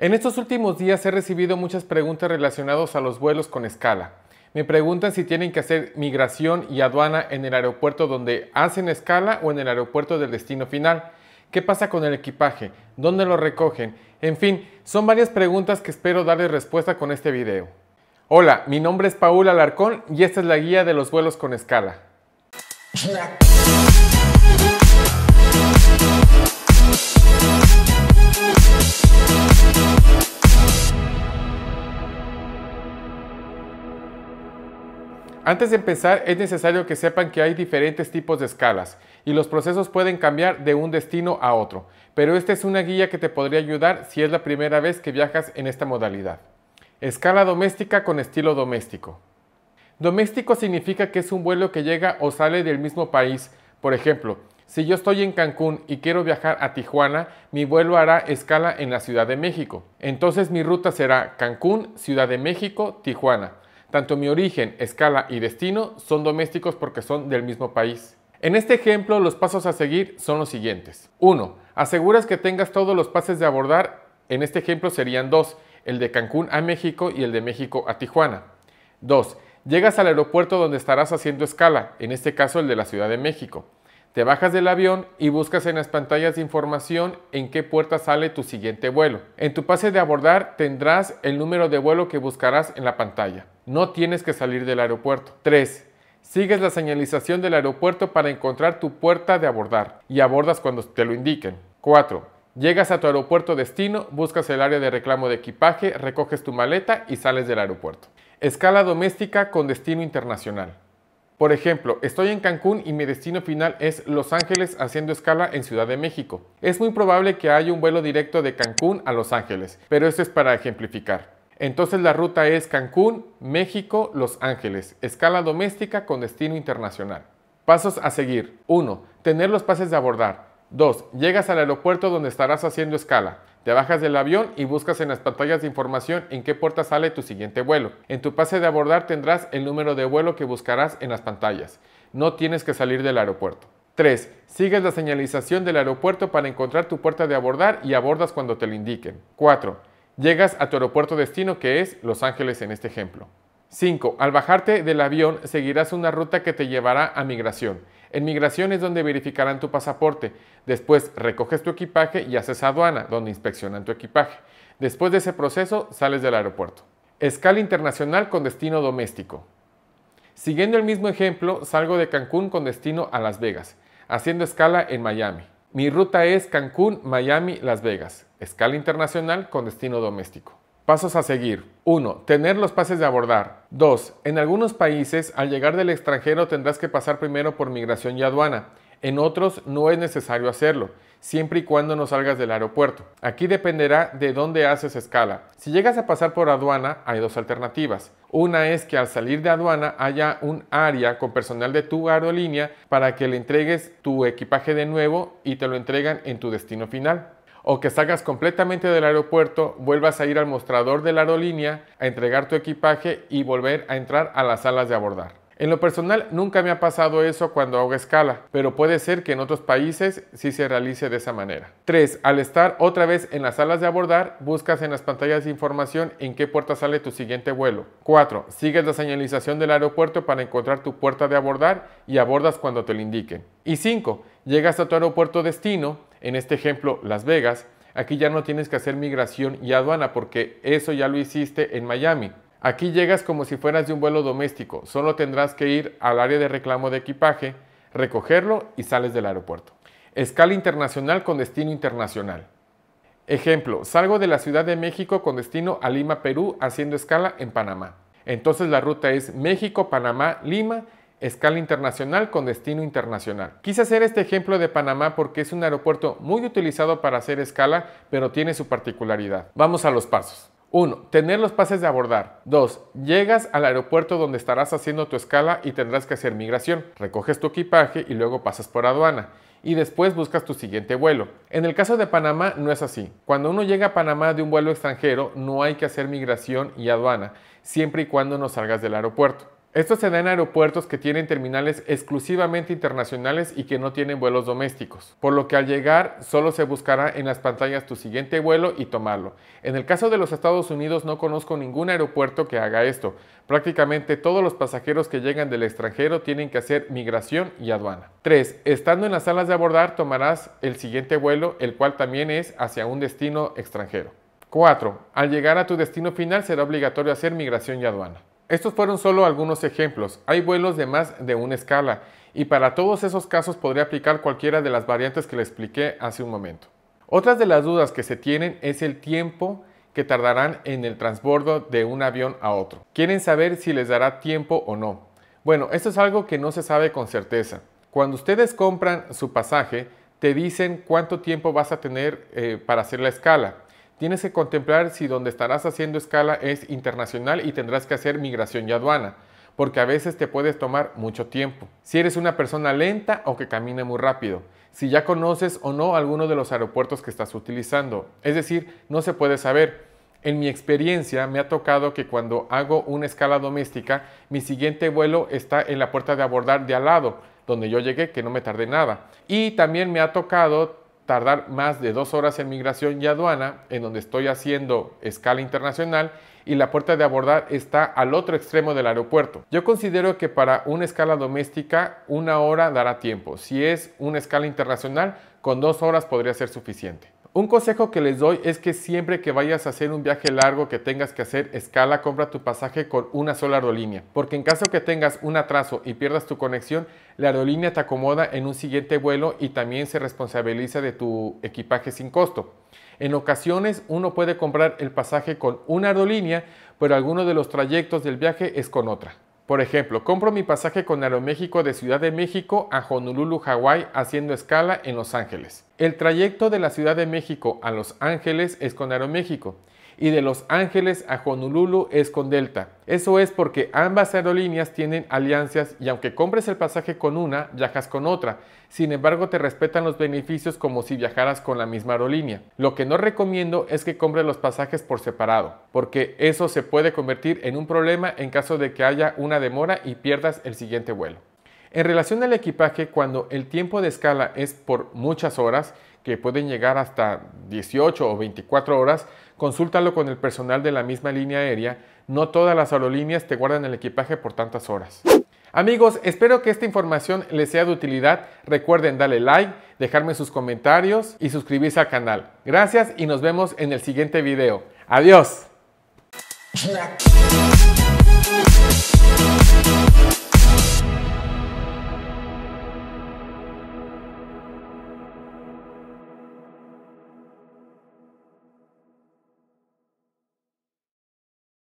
En estos últimos días he recibido muchas preguntas relacionadas a los vuelos con escala. Me preguntan si tienen que hacer migración y aduana en el aeropuerto donde hacen escala o en el aeropuerto del destino final. ¿Qué pasa con el equipaje? ¿Dónde lo recogen? En fin, son varias preguntas que espero darles respuesta con este video. Hola, mi nombre es Paul Alarcón y esta es la guía de los vuelos con escala. Antes de empezar, es necesario que sepan que hay diferentes tipos de escalas y los procesos pueden cambiar de un destino a otro, pero esta es una guía que te podría ayudar si es la primera vez que viajas en esta modalidad. Escala doméstica con estilo doméstico. Doméstico significa que es un vuelo que llega o sale del mismo país. Por ejemplo, si yo estoy en Cancún y quiero viajar a Tijuana, mi vuelo hará escala en la Ciudad de México. Entonces mi ruta será Cancún, Ciudad de México, Tijuana tanto mi origen, escala y destino son domésticos porque son del mismo país. En este ejemplo, los pasos a seguir son los siguientes. 1. Aseguras que tengas todos los pases de abordar. En este ejemplo serían dos, el de Cancún a México y el de México a Tijuana. 2. Llegas al aeropuerto donde estarás haciendo escala, en este caso el de la Ciudad de México. Te bajas del avión y buscas en las pantallas de información en qué puerta sale tu siguiente vuelo. En tu pase de abordar tendrás el número de vuelo que buscarás en la pantalla. No tienes que salir del aeropuerto. 3. Sigues la señalización del aeropuerto para encontrar tu puerta de abordar y abordas cuando te lo indiquen. 4. Llegas a tu aeropuerto destino, buscas el área de reclamo de equipaje, recoges tu maleta y sales del aeropuerto. Escala doméstica con destino internacional. Por ejemplo, estoy en Cancún y mi destino final es Los Ángeles haciendo escala en Ciudad de México. Es muy probable que haya un vuelo directo de Cancún a Los Ángeles, pero esto es para ejemplificar. Entonces la ruta es Cancún, México, Los Ángeles, escala doméstica con destino internacional. Pasos a seguir. 1. Tener los pases de abordar. 2. Llegas al aeropuerto donde estarás haciendo escala. Te bajas del avión y buscas en las pantallas de información en qué puerta sale tu siguiente vuelo. En tu pase de abordar tendrás el número de vuelo que buscarás en las pantallas. No tienes que salir del aeropuerto. 3. Sigues la señalización del aeropuerto para encontrar tu puerta de abordar y abordas cuando te lo indiquen. 4. Llegas a tu aeropuerto destino que es Los Ángeles en este ejemplo. 5. Al bajarte del avión seguirás una ruta que te llevará a migración. En es donde verificarán tu pasaporte. Después recoges tu equipaje y haces aduana, donde inspeccionan tu equipaje. Después de ese proceso sales del aeropuerto. Escala internacional con destino doméstico. Siguiendo el mismo ejemplo, salgo de Cancún con destino a Las Vegas, haciendo escala en Miami. Mi ruta es Cancún, Miami, Las Vegas. Escala internacional con destino doméstico. Pasos a seguir. 1. Tener los pases de abordar. 2. En algunos países, al llegar del extranjero tendrás que pasar primero por migración y aduana. En otros no es necesario hacerlo, siempre y cuando no salgas del aeropuerto. Aquí dependerá de dónde haces escala. Si llegas a pasar por aduana, hay dos alternativas. Una es que al salir de aduana haya un área con personal de tu aerolínea para que le entregues tu equipaje de nuevo y te lo entregan en tu destino final o que salgas completamente del aeropuerto, vuelvas a ir al mostrador de la aerolínea a entregar tu equipaje y volver a entrar a las salas de abordar. En lo personal nunca me ha pasado eso cuando hago escala, pero puede ser que en otros países sí se realice de esa manera. 3. Al estar otra vez en las salas de abordar, buscas en las pantallas de información en qué puerta sale tu siguiente vuelo. 4. Sigues la señalización del aeropuerto para encontrar tu puerta de abordar y abordas cuando te lo indiquen. Y 5. Llegas a tu aeropuerto destino, en este ejemplo Las Vegas, aquí ya no tienes que hacer migración y aduana porque eso ya lo hiciste en Miami. Aquí llegas como si fueras de un vuelo doméstico, solo tendrás que ir al área de reclamo de equipaje, recogerlo y sales del aeropuerto. Escala internacional con destino internacional. Ejemplo, salgo de la Ciudad de México con destino a Lima, Perú, haciendo escala en Panamá. Entonces la ruta es México, Panamá, Lima escala internacional con destino internacional. Quise hacer este ejemplo de Panamá porque es un aeropuerto muy utilizado para hacer escala, pero tiene su particularidad. Vamos a los pasos. 1. Tener los pases de abordar. 2. Llegas al aeropuerto donde estarás haciendo tu escala y tendrás que hacer migración. Recoges tu equipaje y luego pasas por aduana y después buscas tu siguiente vuelo. En el caso de Panamá no es así. Cuando uno llega a Panamá de un vuelo extranjero no hay que hacer migración y aduana, siempre y cuando no salgas del aeropuerto. Esto se da en aeropuertos que tienen terminales exclusivamente internacionales y que no tienen vuelos domésticos, por lo que al llegar solo se buscará en las pantallas tu siguiente vuelo y tomarlo. En el caso de los Estados Unidos no conozco ningún aeropuerto que haga esto. Prácticamente todos los pasajeros que llegan del extranjero tienen que hacer migración y aduana. 3. Estando en las salas de abordar tomarás el siguiente vuelo, el cual también es hacia un destino extranjero. 4. Al llegar a tu destino final será obligatorio hacer migración y aduana. Estos fueron solo algunos ejemplos. Hay vuelos de más de una escala y para todos esos casos podría aplicar cualquiera de las variantes que le expliqué hace un momento. Otras de las dudas que se tienen es el tiempo que tardarán en el transbordo de un avión a otro. Quieren saber si les dará tiempo o no. Bueno, esto es algo que no se sabe con certeza. Cuando ustedes compran su pasaje, te dicen cuánto tiempo vas a tener eh, para hacer la escala. Tienes que contemplar si donde estarás haciendo escala es internacional y tendrás que hacer migración y aduana, porque a veces te puedes tomar mucho tiempo. Si eres una persona lenta o que camina muy rápido, si ya conoces o no alguno de los aeropuertos que estás utilizando, es decir, no se puede saber. En mi experiencia me ha tocado que cuando hago una escala doméstica, mi siguiente vuelo está en la puerta de abordar de al lado, donde yo llegué, que no me tardé nada. Y también me ha tocado tardar más de dos horas en migración y aduana, en donde estoy haciendo escala internacional, y la puerta de abordar está al otro extremo del aeropuerto. Yo considero que para una escala doméstica una hora dará tiempo. Si es una escala internacional, con dos horas podría ser suficiente. Un consejo que les doy es que siempre que vayas a hacer un viaje largo que tengas que hacer escala, compra tu pasaje con una sola aerolínea, porque en caso que tengas un atraso y pierdas tu conexión, la aerolínea te acomoda en un siguiente vuelo y también se responsabiliza de tu equipaje sin costo. En ocasiones uno puede comprar el pasaje con una aerolínea, pero alguno de los trayectos del viaje es con otra. Por ejemplo, compro mi pasaje con Aeroméxico de Ciudad de México a Honolulu, Hawái, haciendo escala en Los Ángeles. El trayecto de la Ciudad de México a Los Ángeles es con Aeroméxico y de Los Ángeles a Honolulu es con Delta. Eso es porque ambas aerolíneas tienen alianzas y aunque compres el pasaje con una, viajas con otra. Sin embargo, te respetan los beneficios como si viajaras con la misma aerolínea. Lo que no recomiendo es que compres los pasajes por separado, porque eso se puede convertir en un problema en caso de que haya una demora y pierdas el siguiente vuelo. En relación al equipaje, cuando el tiempo de escala es por muchas horas, que pueden llegar hasta 18 o 24 horas, consúltalo con el personal de la misma línea aérea. No todas las aerolíneas te guardan el equipaje por tantas horas. Amigos, espero que esta información les sea de utilidad. Recuerden darle like, dejarme sus comentarios y suscribirse al canal. Gracias y nos vemos en el siguiente video. Adiós.